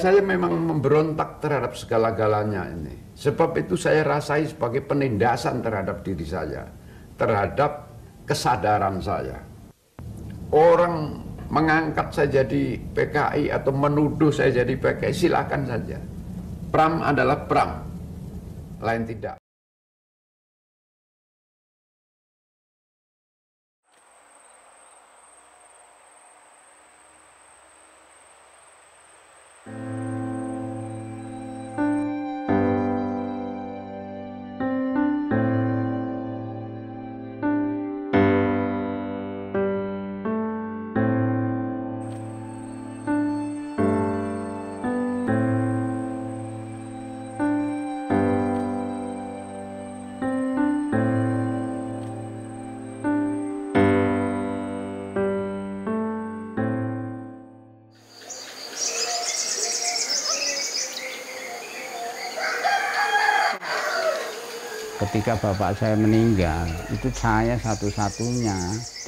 Saya memang memberontak terhadap segala-galanya ini. Sebab itu saya rasai sebagai penindasan terhadap diri saya, terhadap kesadaran saya. Orang mengangkat saya jadi PKI atau menuduh saya jadi PKI, silakan saja. Pram adalah pram, lain tidak. ketika bapak saya meninggal itu saya satu-satunya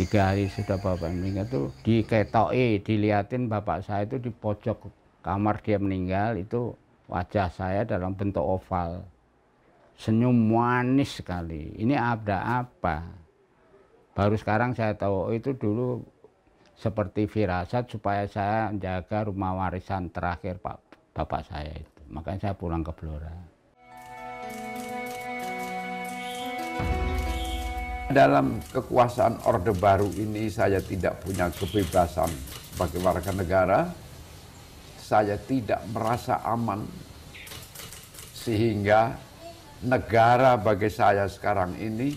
tiga hari sudah bapak meninggal tuh diketoi diliatin bapak saya itu di pojok kamar dia meninggal itu wajah saya dalam bentuk oval senyum manis sekali ini ada apa baru sekarang saya tahu oh, itu dulu seperti firasat supaya saya jaga rumah warisan terakhir pak bapak saya itu makanya saya pulang ke Blora Dalam kekuasaan Orde Baru ini saya tidak punya kebebasan sebagai warga negara. Saya tidak merasa aman sehingga negara bagi saya sekarang ini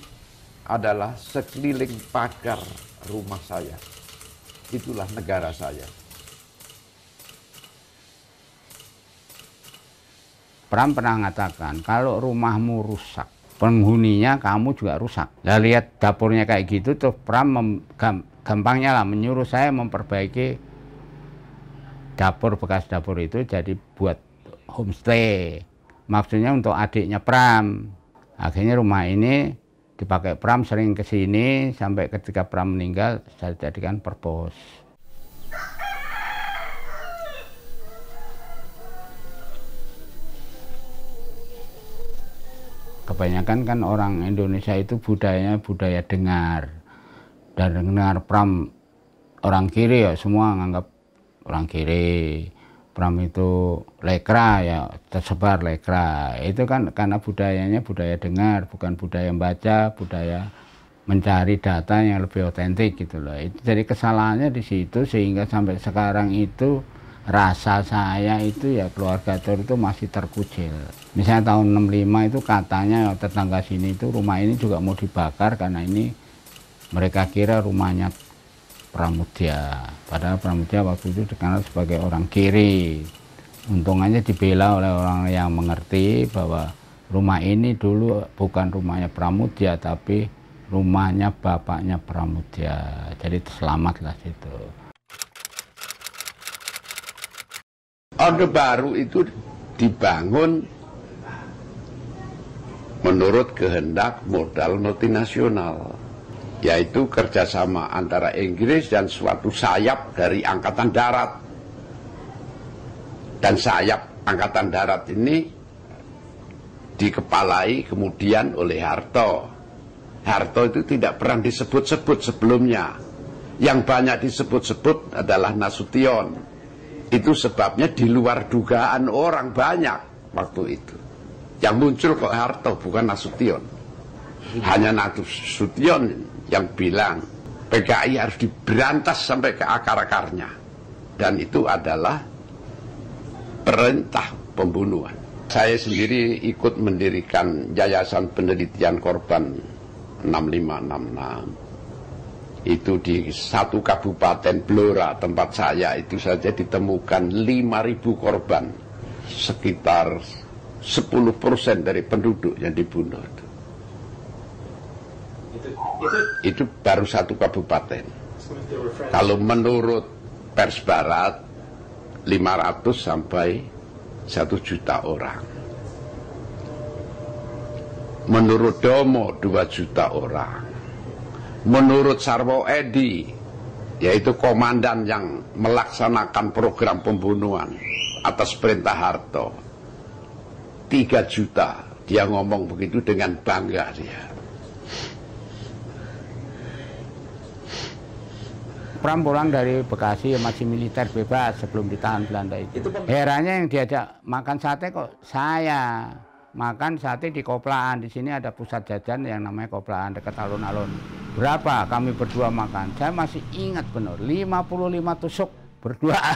adalah sekeliling pagar rumah saya. Itulah negara saya. Pram pernah mengatakan, kalau rumahmu rusak, penghuninya kamu juga rusak. Lah lihat dapurnya kayak gitu tuh Pram mem, gampangnya lah menyuruh saya memperbaiki dapur bekas dapur itu jadi buat homestay. Maksudnya untuk adiknya Pram. Akhirnya rumah ini dipakai Pram sering ke sini sampai ketika Pram meninggal saya jadikan perpos. kebanyakan kan orang Indonesia itu budayanya budaya dengar dan dengar pram orang kiri ya semua nganggap orang kiri pram itu lekra ya tersebar lekra itu kan karena budayanya budaya dengar bukan budaya membaca budaya mencari data yang lebih otentik gitu loh itu jadi kesalahannya di situ sehingga sampai sekarang itu rasa saya itu ya keluarga Tur itu masih terkucil. Misalnya tahun 65 itu katanya tetangga sini itu rumah ini juga mau dibakar karena ini mereka kira rumahnya Pramudia. Padahal Pramudia waktu itu dikenal sebagai orang kiri. Untungannya dibela oleh orang yang mengerti bahwa rumah ini dulu bukan rumahnya Pramudia tapi rumahnya bapaknya Pramudia. Jadi selamatlah situ. Orde Baru itu dibangun menurut kehendak modal multinasional yaitu kerjasama antara Inggris dan suatu sayap dari Angkatan Darat dan sayap Angkatan Darat ini dikepalai kemudian oleh Harto Harto itu tidak pernah disebut-sebut sebelumnya yang banyak disebut-sebut adalah Nasution itu sebabnya di luar dugaan orang banyak waktu itu. Yang muncul kok Harto bukan Nasution. Hanya Nasution yang bilang PKI harus diberantas sampai ke akar-akarnya. Dan itu adalah perintah pembunuhan. Saya sendiri ikut mendirikan Yayasan Penelitian Korban 6566 itu di satu kabupaten Blora tempat saya itu saja ditemukan 5.000 korban sekitar 10% dari penduduk yang dibunuh itu. Itu, baru satu kabupaten. Kalau menurut pers barat 500 sampai 1 juta orang. Menurut Domo 2 juta orang Menurut Sarwo Edi, yaitu komandan yang melaksanakan program pembunuhan atas perintah Harto, 3 juta. Dia ngomong begitu dengan bangga dia. Pram pulang dari Bekasi yang masih militer bebas sebelum ditahan Belanda itu. itu Herannya yang diajak makan sate kok saya makan sate di Koplaan. Di sini ada pusat jajan yang namanya Koplaan dekat alun-alun. Berapa kami berdua makan? Saya masih ingat benar, 55 tusuk berdua.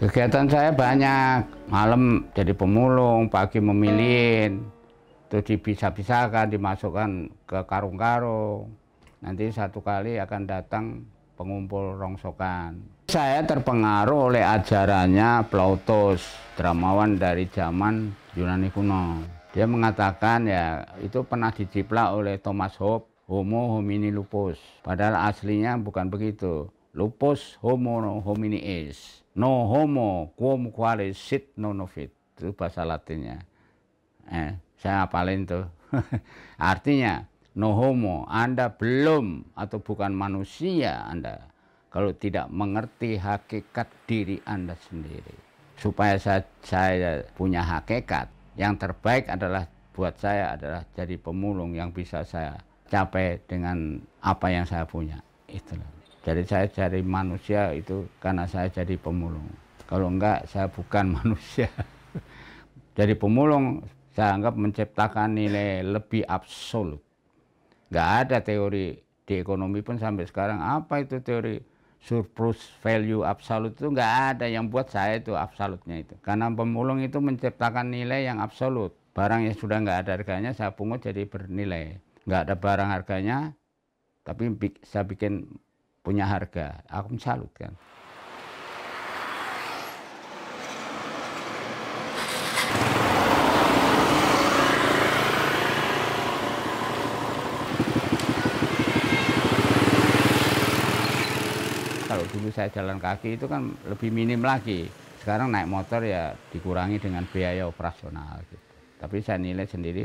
Kegiatan saya banyak, malam jadi pemulung, pagi memilin, itu dipisah-pisahkan, dimasukkan ke karung-karung. Nanti satu kali akan datang pengumpul rongsokan. Saya terpengaruh oleh ajarannya Plautus, dramawan dari zaman Yunani kuno. Dia mengatakan ya itu pernah diciplak oleh Thomas Hobbes, Homo homini lupus. Padahal aslinya bukan begitu. Lupus homo no homini is. No homo quum qualis sit no fit. Itu bahasa latinnya. Eh, saya apalin tuh. Artinya, no homo, Anda belum atau bukan manusia Anda kalau tidak mengerti hakikat diri Anda sendiri. Supaya saya, saya punya hakikat, yang terbaik adalah buat saya adalah jadi pemulung yang bisa saya capai dengan apa yang saya punya. Itulah. Jadi saya cari manusia itu karena saya jadi pemulung. Kalau enggak saya bukan manusia. jadi pemulung saya anggap menciptakan nilai lebih absolut. Nggak ada teori di ekonomi pun sampai sekarang apa itu teori surplus value absolut itu nggak ada yang buat saya itu absolutnya itu. Karena pemulung itu menciptakan nilai yang absolut. Barang yang sudah nggak ada harganya saya pungut jadi bernilai. Nggak ada barang harganya, tapi saya bikin punya harga. Aku salut kan. saya jalan kaki itu kan lebih minim lagi. Sekarang naik motor ya dikurangi dengan biaya operasional gitu. Tapi saya nilai sendiri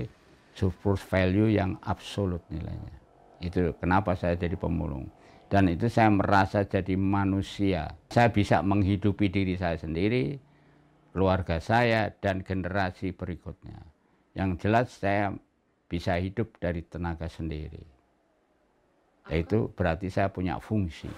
surplus value yang absolut nilainya. Itu kenapa saya jadi pemulung. Dan itu saya merasa jadi manusia. Saya bisa menghidupi diri saya sendiri, keluarga saya, dan generasi berikutnya. Yang jelas saya bisa hidup dari tenaga sendiri. Yaitu berarti saya punya fungsi.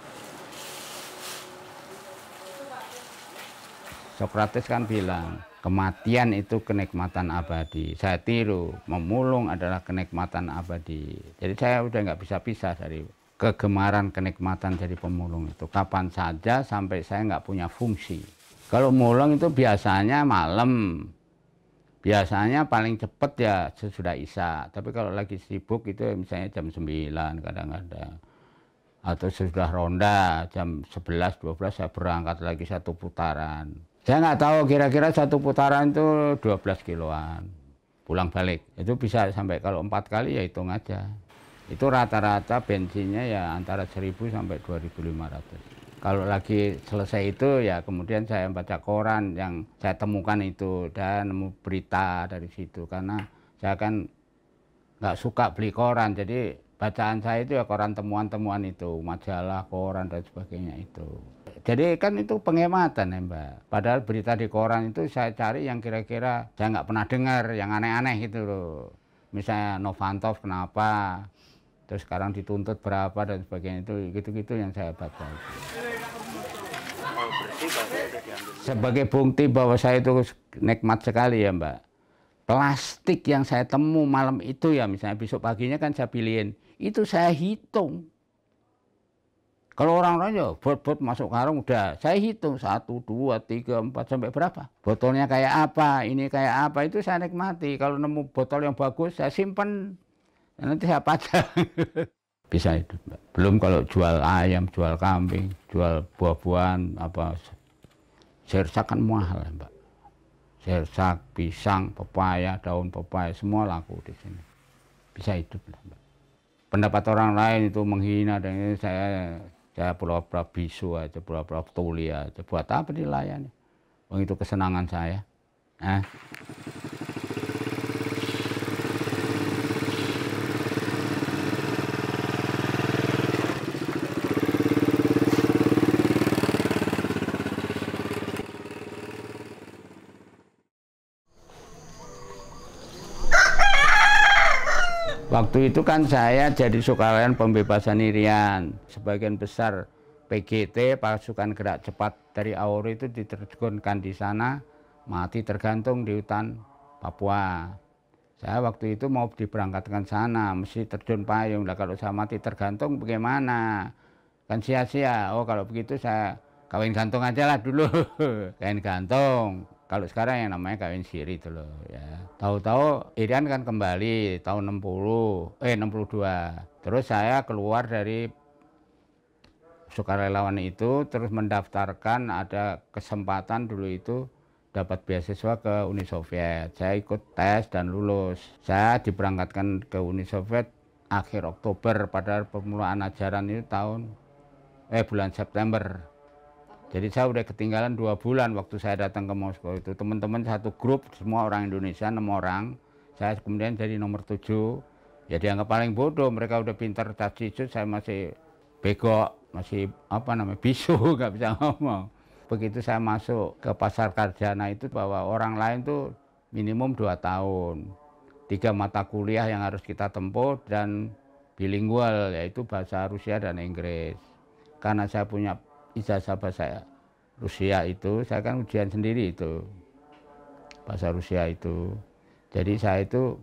Sokrates kan bilang, kematian itu kenikmatan abadi. Saya tiru, memulung adalah kenikmatan abadi. Jadi saya udah nggak bisa pisah dari kegemaran kenikmatan dari pemulung itu. Kapan saja sampai saya nggak punya fungsi. Kalau mulung itu biasanya malam. Biasanya paling cepat ya sesudah isya. Tapi kalau lagi sibuk itu misalnya jam 9 kadang-kadang atau sesudah ronda jam 11 12 saya berangkat lagi satu putaran saya nggak tahu kira-kira satu putaran itu 12 kiloan pulang balik. Itu bisa sampai kalau empat kali ya hitung aja. Itu rata-rata bensinnya ya antara 1000 sampai 2500. Kalau lagi selesai itu ya kemudian saya baca koran yang saya temukan itu dan nemu berita dari situ karena saya kan nggak suka beli koran jadi bacaan saya itu ya koran temuan-temuan itu majalah koran dan sebagainya itu jadi kan itu penghematan ya Mbak. Padahal berita di koran itu saya cari yang kira-kira saya nggak pernah dengar, yang aneh-aneh gitu loh. Misalnya Novantov, kenapa, terus sekarang dituntut berapa dan sebagainya itu gitu-gitu yang saya baca. Sebagai bukti bahwa saya itu nikmat sekali ya Mbak. Plastik yang saya temu malam itu ya misalnya besok paginya kan saya pilihin, itu saya hitung kalau orang raja, ya, bot-bot masuk karung udah saya hitung satu, dua, tiga, empat sampai berapa. Botolnya kayak apa, ini kayak apa itu saya nikmati. Kalau nemu botol yang bagus saya simpan ya, nanti saya pajang. Bisa itu. Belum kalau jual ayam, jual kambing, jual buah-buahan, apa sersak kan mahal, Mbak. Sersak, pisang, pepaya, daun pepaya, semua laku di sini. Bisa hidup, Mbak. Pendapat orang lain itu menghina dan ini saya saya pura-pura bisu aja pura-pura tuli aja buat apa dilayani Oh, itu kesenangan saya eh. Waktu itu kan saya jadi sukarelawan pembebasan Irian. Sebagian besar PGT, pasukan gerak cepat dari Auri itu diterjunkan di sana, mati tergantung di hutan Papua. Saya waktu itu mau diberangkatkan sana, mesti terjun payung. Lah kalau saya mati tergantung bagaimana? Kan sia-sia. Oh kalau begitu saya kawin gantung aja lah dulu. kawin gantung. Kalau sekarang yang namanya kawin siri itu loh ya. Tahu-tahu Irian kan kembali tahun 60 eh 62. Terus saya keluar dari sukarelawan itu terus mendaftarkan ada kesempatan dulu itu dapat beasiswa ke Uni Soviet. Saya ikut tes dan lulus. Saya diberangkatkan ke Uni Soviet akhir Oktober pada permulaan ajaran itu tahun eh bulan September jadi saya udah ketinggalan dua bulan waktu saya datang ke Moskow itu. Teman-teman satu grup, semua orang Indonesia, enam orang. Saya kemudian jadi nomor tujuh. Ya dianggap paling bodoh, mereka udah pintar itu, saya masih bego, masih apa namanya, bisu, nggak bisa ngomong. Begitu saya masuk ke pasar Karjana itu bahwa orang lain tuh minimum dua tahun. Tiga mata kuliah yang harus kita tempuh dan bilingual, yaitu bahasa Rusia dan Inggris. Karena saya punya ijazah bahasa Rusia itu, saya kan ujian sendiri itu, bahasa Rusia itu. Jadi saya itu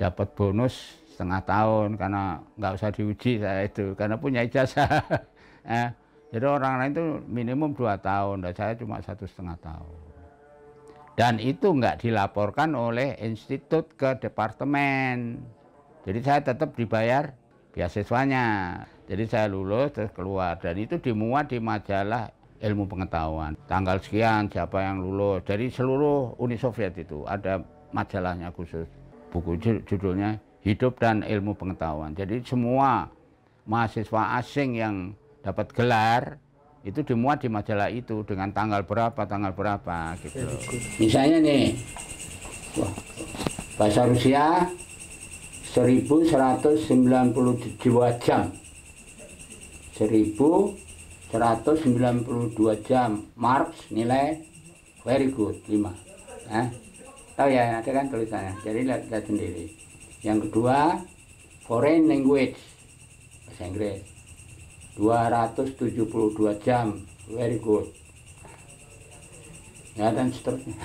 dapat bonus setengah tahun karena nggak usah diuji saya itu, karena punya ijazah. eh, jadi orang lain itu minimum dua tahun, dan saya cuma satu setengah tahun. Dan itu nggak dilaporkan oleh institut ke departemen. Jadi saya tetap dibayar beasiswanya. Jadi saya lulus terus keluar dan itu dimuat di majalah ilmu pengetahuan. Tanggal sekian siapa yang lulus dari seluruh Uni Soviet itu ada majalahnya khusus. Buku judulnya Hidup dan Ilmu Pengetahuan. Jadi semua mahasiswa asing yang dapat gelar itu dimuat di majalah itu dengan tanggal berapa tanggal berapa gitu misalnya nih bahasa Rusia 1192 jam 1192 jam marks nilai very good 5 nah, tahu ya ada kan tulisannya jadi lihat, lihat sendiri yang kedua foreign language bahasa Inggris 272 jam very good ya dan seterusnya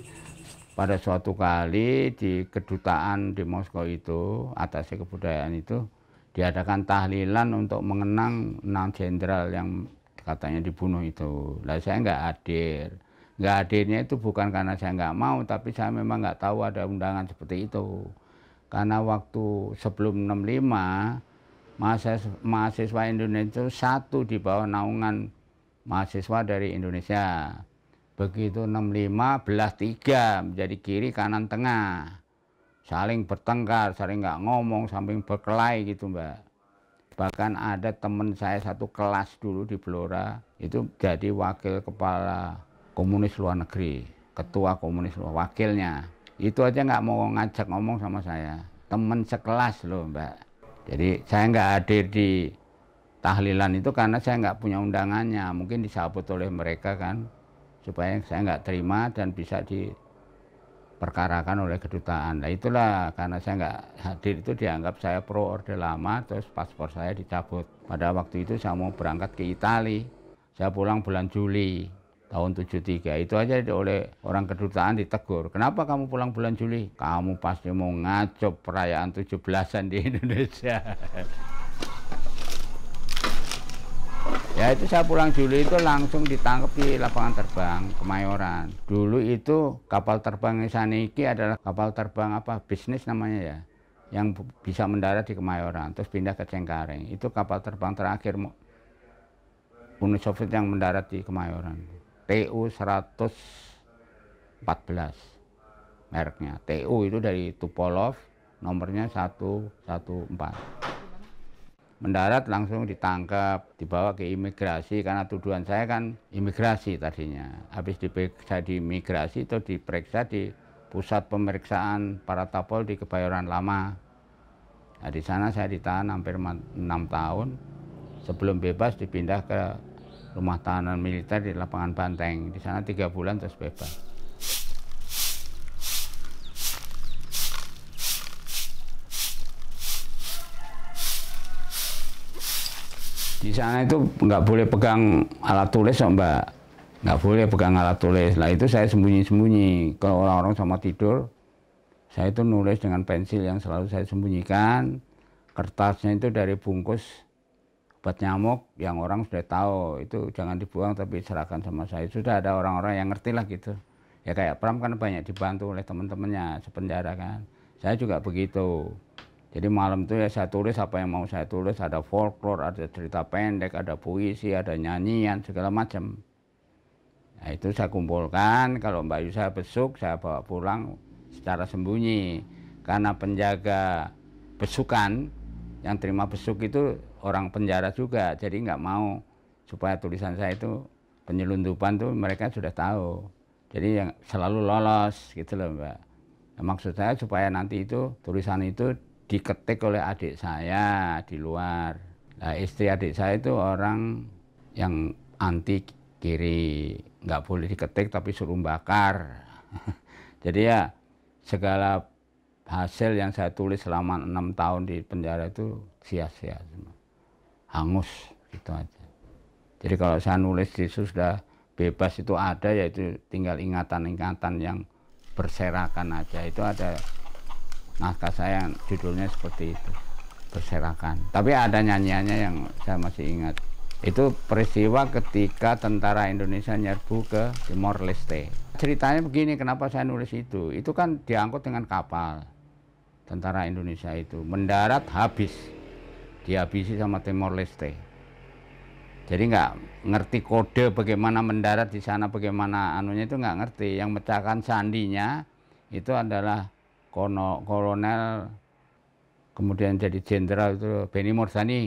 pada suatu kali di kedutaan di Moskow itu atasnya kebudayaan itu diadakan tahlilan untuk mengenang enam jenderal yang katanya dibunuh itu. Lalu saya nggak hadir. Nggak hadirnya itu bukan karena saya nggak mau, tapi saya memang nggak tahu ada undangan seperti itu. Karena waktu sebelum 65, mahasiswa, mahasiswa Indonesia itu satu di bawah naungan mahasiswa dari Indonesia. Begitu 65, belah tiga, menjadi kiri, kanan, tengah saling bertengkar, saling nggak ngomong, samping berkelahi gitu mbak. Bahkan ada teman saya satu kelas dulu di Blora, itu jadi wakil kepala komunis luar negeri, ketua komunis luar wakilnya. Itu aja nggak mau ngajak ngomong sama saya, teman sekelas loh mbak. Jadi saya nggak hadir di tahlilan itu karena saya nggak punya undangannya, mungkin disabot oleh mereka kan, supaya saya nggak terima dan bisa di diperkarakan oleh kedutaan. Nah itulah karena saya nggak hadir itu dianggap saya pro orde lama terus paspor saya dicabut. Pada waktu itu saya mau berangkat ke Italia. Saya pulang bulan Juli tahun 73. Itu aja oleh orang kedutaan ditegur. Kenapa kamu pulang bulan Juli? Kamu pasti mau ngaco perayaan 17-an di Indonesia. Ya itu saya pulang dulu itu langsung ditangkap di lapangan terbang Kemayoran. Dulu itu kapal terbang Saniki adalah kapal terbang apa bisnis namanya ya yang bisa mendarat di Kemayoran terus pindah ke Cengkareng. Itu kapal terbang terakhir Uni Soviet yang mendarat di Kemayoran. TU 114 mereknya. TU itu dari Tupolov nomornya 114 mendarat langsung ditangkap, dibawa ke imigrasi karena tuduhan saya kan imigrasi tadinya. Habis diperiksa di imigrasi itu diperiksa di pusat pemeriksaan para tapol di Kebayoran Lama. Nah, di sana saya ditahan hampir 6 tahun. Sebelum bebas dipindah ke rumah tahanan militer di lapangan Banteng. Di sana tiga bulan terus bebas. Di sana itu nggak boleh pegang alat tulis, so, Mbak. Nggak boleh pegang alat tulis. Lah itu saya sembunyi-sembunyi. Kalau orang-orang sama tidur, saya itu nulis dengan pensil yang selalu saya sembunyikan. Kertasnya itu dari bungkus obat nyamuk yang orang sudah tahu itu jangan dibuang tapi serahkan sama saya sudah ada orang-orang yang ngerti lah gitu ya kayak Pram kan banyak dibantu oleh teman-temannya sepenjara kan saya juga begitu jadi malam itu ya saya tulis apa yang mau saya tulis, ada folklore, ada cerita pendek, ada puisi, ada nyanyian, segala macam. Nah, itu saya kumpulkan, kalau Mbak Yu saya besuk, saya bawa pulang secara sembunyi. Karena penjaga besukan, yang terima besuk itu orang penjara juga, jadi nggak mau supaya tulisan saya itu penyelundupan tuh mereka sudah tahu. Jadi yang selalu lolos gitu loh Mbak. Nah, maksud saya supaya nanti itu tulisan itu diketik oleh adik saya di luar. Nah, istri adik saya itu orang yang anti kiri, nggak boleh diketik tapi suruh bakar. Jadi ya segala hasil yang saya tulis selama enam tahun di penjara itu sia-sia semua, hangus gitu aja. Jadi kalau saya nulis di sudah bebas itu ada yaitu tinggal ingatan-ingatan yang berserakan aja itu ada naskah saya judulnya seperti itu berserakan tapi ada nyanyiannya yang saya masih ingat itu peristiwa ketika tentara Indonesia nyerbu ke Timor Leste ceritanya begini kenapa saya nulis itu itu kan diangkut dengan kapal tentara Indonesia itu mendarat habis dihabisi sama Timor Leste jadi nggak ngerti kode bagaimana mendarat di sana bagaimana anunya itu nggak ngerti yang mecahkan sandinya itu adalah kono, kolonel, kemudian jadi jenderal itu Beni Morsani.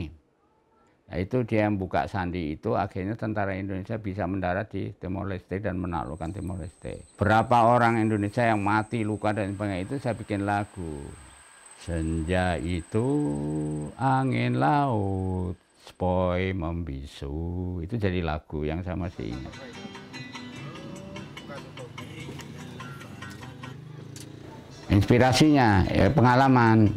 Nah, itu dia yang buka sandi itu akhirnya tentara Indonesia bisa mendarat di Timor Leste dan menaklukkan Timor Leste. Berapa orang Indonesia yang mati luka dan sebagainya itu saya bikin lagu. Senja itu angin laut, spoi membisu. Itu jadi lagu yang sama sih. ingat. inspirasinya ya pengalaman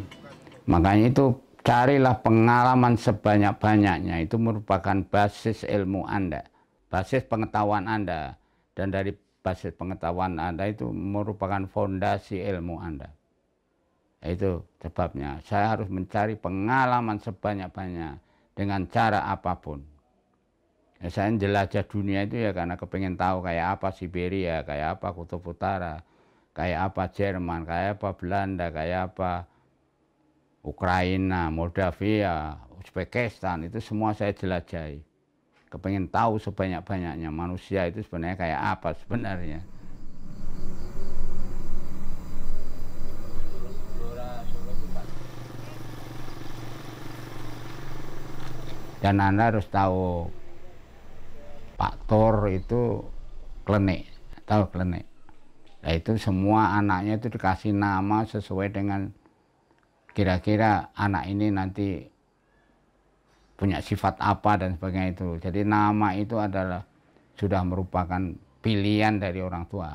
makanya itu carilah pengalaman sebanyak-banyaknya itu merupakan basis ilmu Anda basis pengetahuan Anda dan dari basis pengetahuan Anda itu merupakan fondasi ilmu Anda itu sebabnya saya harus mencari pengalaman sebanyak-banyak dengan cara apapun ya, saya jelajah dunia itu ya karena kepengen tahu kayak apa Siberia kayak apa Kutub Utara kayak apa Jerman, kayak apa Belanda, kayak apa Ukraina, Moldavia, Uzbekistan, itu semua saya jelajahi. Kepengen tahu sebanyak-banyaknya manusia itu sebenarnya kayak apa sebenarnya. Dan Anda harus tahu faktor itu klenik, tahu klenik. Nah itu semua anaknya itu dikasih nama sesuai dengan kira-kira anak ini nanti punya sifat apa dan sebagainya itu. Jadi nama itu adalah sudah merupakan pilihan dari orang tua.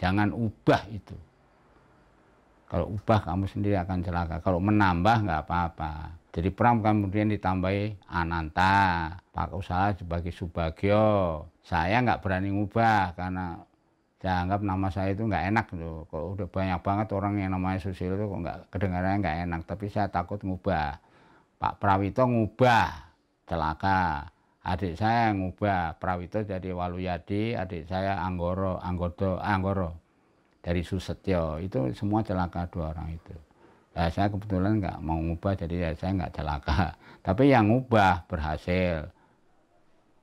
Jangan ubah itu. Kalau ubah kamu sendiri akan celaka. Kalau menambah nggak apa-apa. Jadi Pram kemudian ditambahi Ananta, Pak Usaha sebagai Subagio Saya nggak berani ubah karena saya anggap nama saya itu nggak enak loh. Gitu. Kok udah banyak banget orang yang namanya Susilo itu kok nggak kedengarannya nggak enak. Tapi saya takut ngubah. Pak Prawito ngubah celaka. Adik saya ngubah Prawito jadi Waluyadi, adik saya Anggoro, Anggodo, Anggoro dari Susetyo. Itu semua celaka dua orang itu. Nah, saya kebetulan nggak mau ngubah jadi ya saya nggak celaka. Tapi yang ngubah berhasil.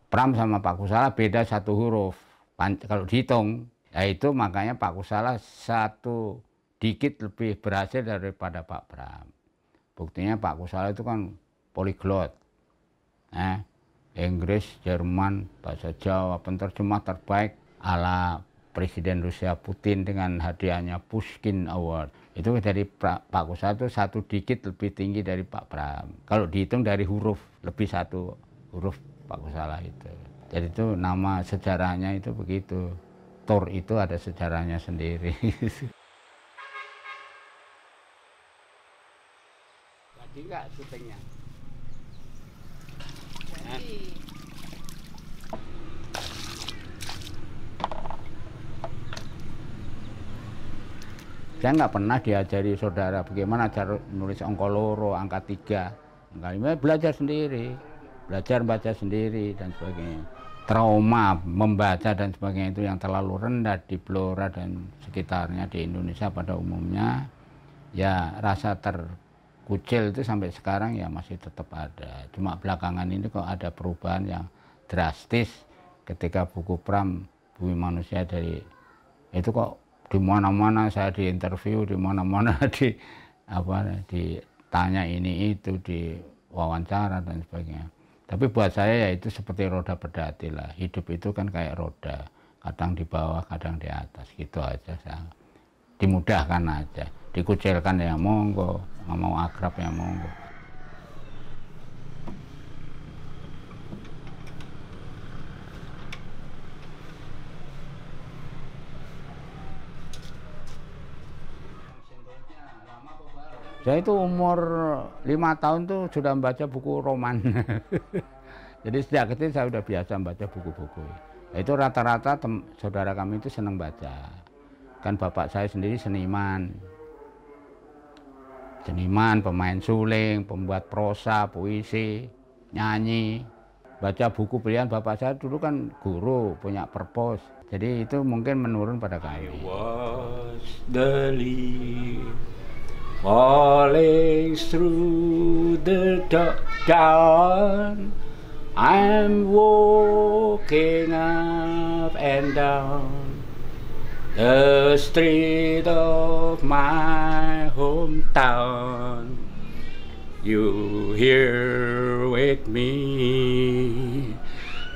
Pram sama Pak Kusala beda satu huruf. kalau dihitung Ya itu makanya Pak Kusala satu dikit lebih berhasil daripada Pak Bram. Buktinya Pak Kusala itu kan poliglot. Eh, Inggris, Jerman, bahasa Jawa, penterjemah terbaik ala Presiden Rusia Putin dengan hadiahnya Pushkin Award. Itu dari Pak Kusala itu satu dikit lebih tinggi dari Pak Bram. Kalau dihitung dari huruf, lebih satu huruf Pak Kusala itu. Jadi itu nama sejarahnya itu begitu. Tor itu ada sejarahnya sendiri. Jadi enggak syutingnya? Jadi. Saya nggak pernah diajari saudara bagaimana cara nulis ongkoloro, angka tiga. Angka lima belajar sendiri, belajar baca sendiri dan sebagainya trauma membaca dan sebagainya itu yang terlalu rendah di Blora dan sekitarnya di Indonesia pada umumnya ya rasa terkucil itu sampai sekarang ya masih tetap ada cuma belakangan ini kok ada perubahan yang drastis ketika buku Pram Bumi Manusia dari itu kok di mana-mana saya diinterview di mana-mana di apa ditanya ini itu di wawancara dan sebagainya tapi buat saya ya itu seperti roda pedati lah. Hidup itu kan kayak roda, kadang di bawah, kadang di atas, gitu aja. Saya dimudahkan aja, dikucilkan ya monggo, nggak mau akrab ya monggo. Saya itu umur lima tahun tuh sudah membaca buku roman. Jadi sejak kecil saya sudah biasa membaca buku-buku. Nah, itu rata-rata saudara kami itu senang baca. Kan bapak saya sendiri seniman. Seniman, pemain suling, pembuat prosa, puisi, nyanyi. Baca buku pilihan bapak saya dulu kan guru, punya perpos. Jadi itu mungkin menurun pada kami. I the Always through the town, I'm walking up and down the street of my hometown. You here with me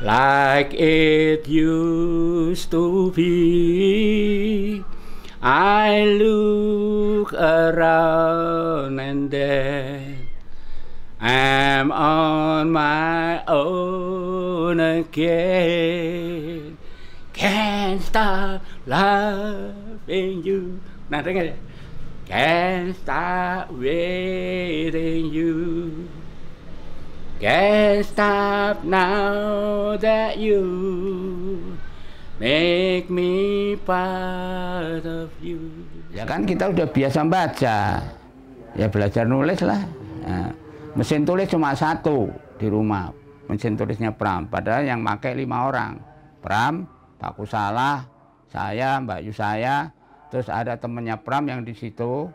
like it used to be I look around and then I'm on my own again. Can't stop loving you. Now think of it. Can't stop waiting you. Can't stop now that you Make me part of you. Ya kan kita udah biasa baca. Ya belajar nulis lah. Nah, mesin tulis cuma satu di rumah. Mesin tulisnya Pram. Padahal yang pakai lima orang. Pram, Pak Kusalah, saya, Mbak Yusaya. Terus ada temennya Pram yang di situ.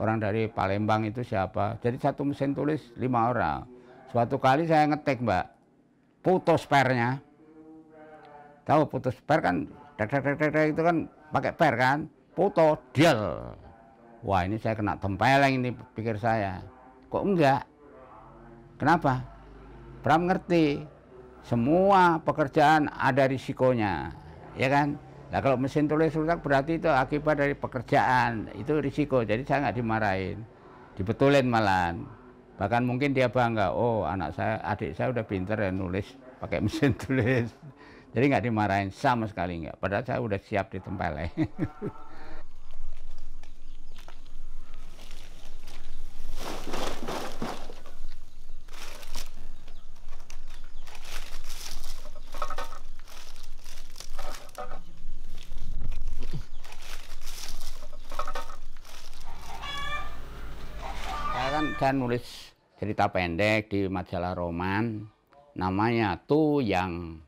Orang dari Palembang itu siapa. Jadi satu mesin tulis lima orang. Suatu kali saya ngetik mbak. Putus pernya tahu putus per kan dek dek dek dek itu kan pakai per kan foto deal wah ini saya kena tempeleng ini pikir saya kok enggak kenapa Pram ngerti semua pekerjaan ada risikonya ya kan nah kalau mesin tulis rusak berarti itu akibat dari pekerjaan itu risiko jadi saya nggak dimarahin dibetulin malahan bahkan mungkin dia bangga oh anak saya adik saya udah pinter ya nulis pakai mesin tulis jadi nggak dimarahin sama sekali nggak. Padahal saya udah siap ditempel eh. ya. Kan, saya nulis cerita pendek di majalah roman namanya tuh yang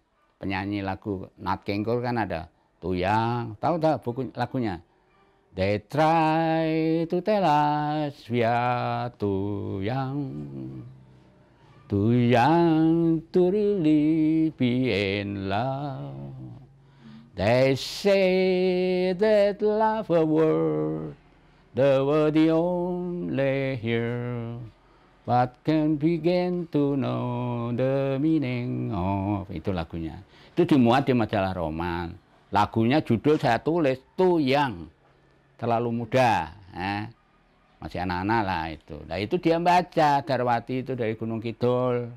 penyanyi lagu Nat King Cole kan ada Tuyang, tahu tak buku lagunya? They try to tell us we are too young, too young to really be in love. They say that love a word the world the only here. But can begin to know the meaning of itu lagunya. Itu dimuat di majalah Roman. Lagunya judul saya tulis tuh yang terlalu muda, eh. masih anak-anak lah itu. Nah itu dia baca Darwati itu dari Gunung Kidul.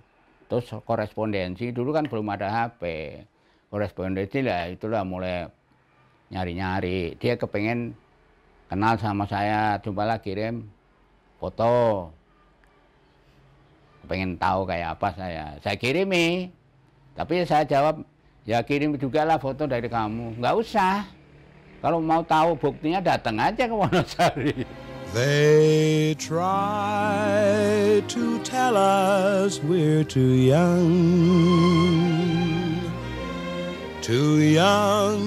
Terus korespondensi dulu kan belum ada HP. Korespondensi lah itulah mulai nyari-nyari. Dia kepengen kenal sama saya, lah kirim foto pengen tahu kayak apa saya saya kirimi tapi saya jawab ya kirim juga lah foto dari kamu nggak usah kalau mau tahu buktinya datang aja ke Wonosari They try to tell us we're too young, too young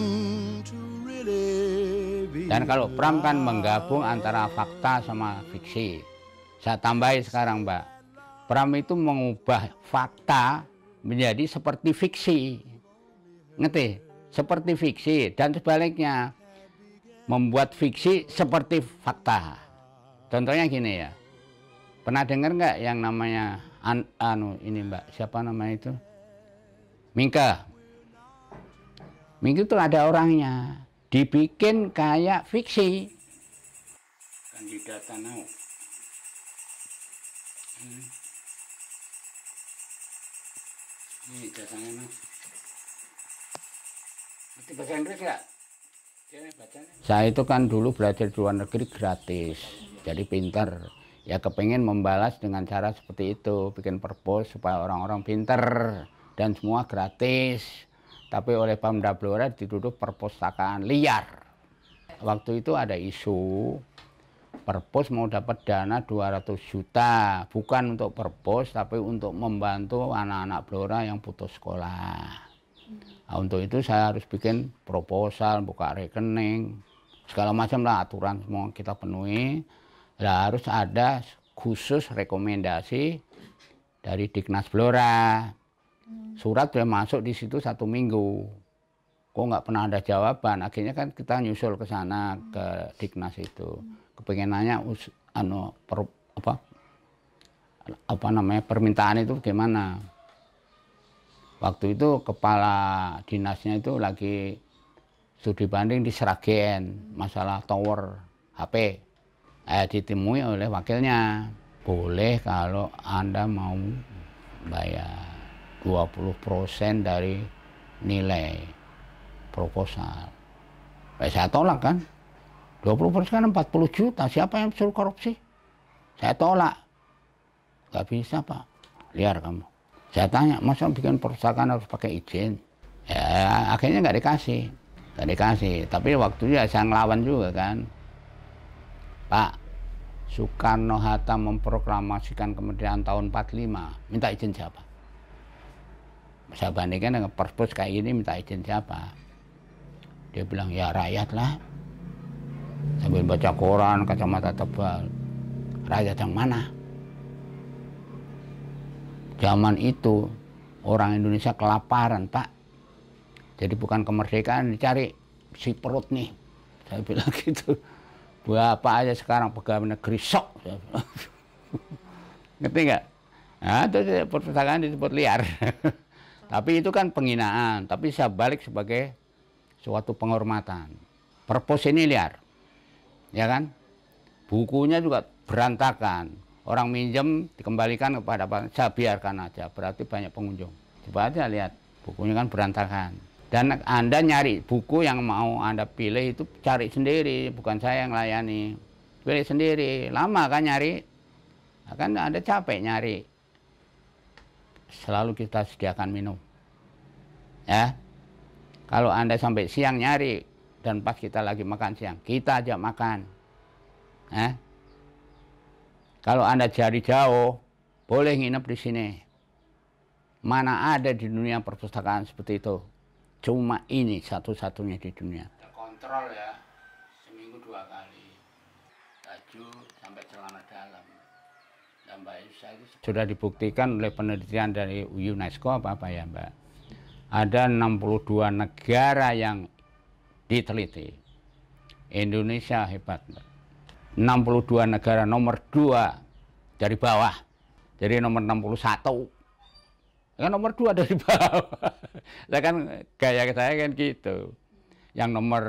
Dan kalau Pram kan menggabung antara fakta sama fiksi. Saya tambahin sekarang, Mbak. Pram itu mengubah fakta menjadi seperti fiksi. Ngerti? Seperti fiksi dan sebaliknya. Membuat fiksi seperti fakta. Contohnya gini ya. Pernah dengar nggak yang namanya an, anu ini Mbak, siapa namanya itu? Mingke. Mingke itu ada orangnya. Dibikin kayak fiksi. Kandidat tanah. Hmm. Ini dasarnya mas. bahasa Inggris Saya itu kan dulu belajar di luar negeri gratis, jadi pinter. Ya kepengen membalas dengan cara seperti itu, bikin perpol supaya orang-orang pinter dan semua gratis. Tapi oleh Pamda Blora dituduh perpustakaan liar. Waktu itu ada isu perpus mau dapat dana 200 juta bukan untuk perpus tapi untuk membantu anak-anak blora yang putus sekolah nah, untuk itu saya harus bikin proposal buka rekening segala macam lah aturan semua kita penuhi lah harus ada khusus rekomendasi dari Diknas Blora surat sudah masuk di situ satu minggu kok nggak pernah ada jawaban akhirnya kan kita nyusul ke sana ke Diknas itu us, ano per, apa apa namanya permintaan itu gimana waktu itu kepala dinasnya itu lagi studi banding di Seragen masalah tower HP eh, ditemui oleh wakilnya boleh kalau anda mau bayar 20% dari nilai proposal. Eh, saya tolak kan, 20 persen 40 kan juta, siapa yang suruh korupsi? Saya tolak. Gak bisa Pak, liar kamu. Saya tanya, masa bikin perusahaan harus pakai izin? Ya, akhirnya nggak dikasih. Nggak dikasih, tapi waktu ya saya ngelawan juga kan. Pak, Soekarno-Hatta memproklamasikan kemerdekaan tahun 45, minta izin siapa? Saya bandingkan dengan perpus kayak ini minta izin siapa? Dia bilang, ya rakyat lah, sambil baca koran, kacamata tebal. Rakyat yang mana? Zaman itu orang Indonesia kelaparan, Pak. Jadi bukan kemerdekaan dicari si perut nih. Saya bilang gitu. Bapak aja sekarang pegawai negeri sok. Ngerti nggak? Nah, itu perpustakaan disebut liar. tapi itu kan penghinaan. Tapi saya balik sebagai suatu penghormatan. Perpus ini liar ya kan? Bukunya juga berantakan. Orang minjem dikembalikan kepada apa? saya biarkan aja. Berarti banyak pengunjung. Coba aja lihat, bukunya kan berantakan. Dan Anda nyari buku yang mau Anda pilih itu cari sendiri, bukan saya yang layani. Pilih sendiri, lama kan nyari. Akan nah, Anda capek nyari. Selalu kita sediakan minum. Ya. Kalau Anda sampai siang nyari, dan pas kita lagi makan siang kita ajak makan eh? kalau anda jari jauh boleh nginep di sini mana ada di dunia perpustakaan seperti itu cuma ini satu-satunya di dunia terkontrol ya seminggu dua kali baju sampai celana dalam dan Mbak Yusa itu sudah dibuktikan oleh penelitian dari UNESCO apa apa ya Mbak ada 62 negara yang diteliti. Indonesia hebat. 62 negara nomor 2 dari bawah. Jadi nomor 61 yang kan nomor 2 dari bawah. Saya kan gaya saya kan gitu. Yang nomor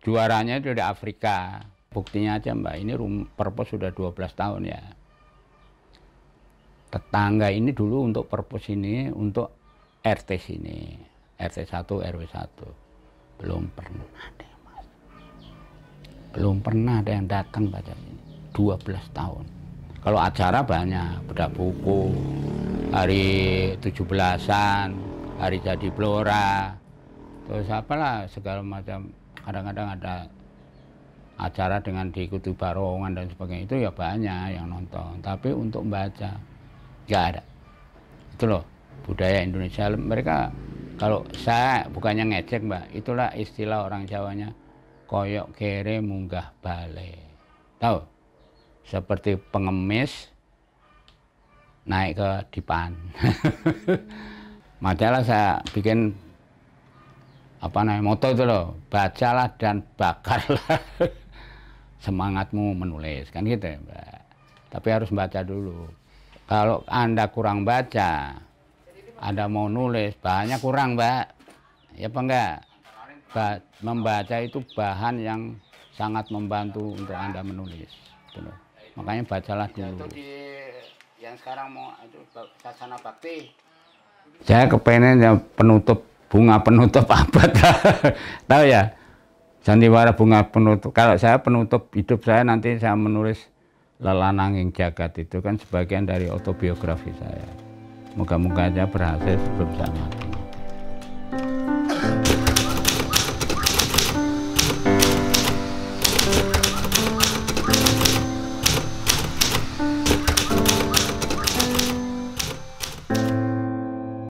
juaranya itu di Afrika. Buktinya aja Mbak, ini perpus sudah 12 tahun ya. Tetangga ini dulu untuk perpus ini, untuk RT sini. RT 1, RW 1. Belum pernah deh mas. Belum pernah ada yang datang pada ini. 12 tahun. Kalau acara banyak, bedah buku, hari 17-an, hari jadi Blora, terus apalah segala macam. Kadang-kadang ada acara dengan diikuti barongan dan sebagainya itu ya banyak yang nonton. Tapi untuk membaca nggak ada. Itu loh budaya Indonesia mereka kalau saya bukannya ngecek mbak itulah istilah orang Jawanya koyok kere munggah bale tahu seperti pengemis naik ke dipan majalah saya bikin apa namanya moto itu loh bacalah dan bakarlah semangatmu menulis kan gitu ya mbak tapi harus baca dulu kalau anda kurang baca anda mau nulis, banyak kurang, Mbak. Ya apa enggak? Ba membaca itu bahan yang sangat membantu untuk Anda menulis. Gitu Makanya bacalah dulu. Itu di, yang sekarang mau itu sasana bakti. Saya kepengen yang penutup bunga penutup abad. Tahu ya? Sandiwara bunga penutup. Kalau saya penutup hidup saya nanti saya menulis yang jagat itu kan sebagian dari autobiografi saya. Moga-moga aja berhasil sebelum mati.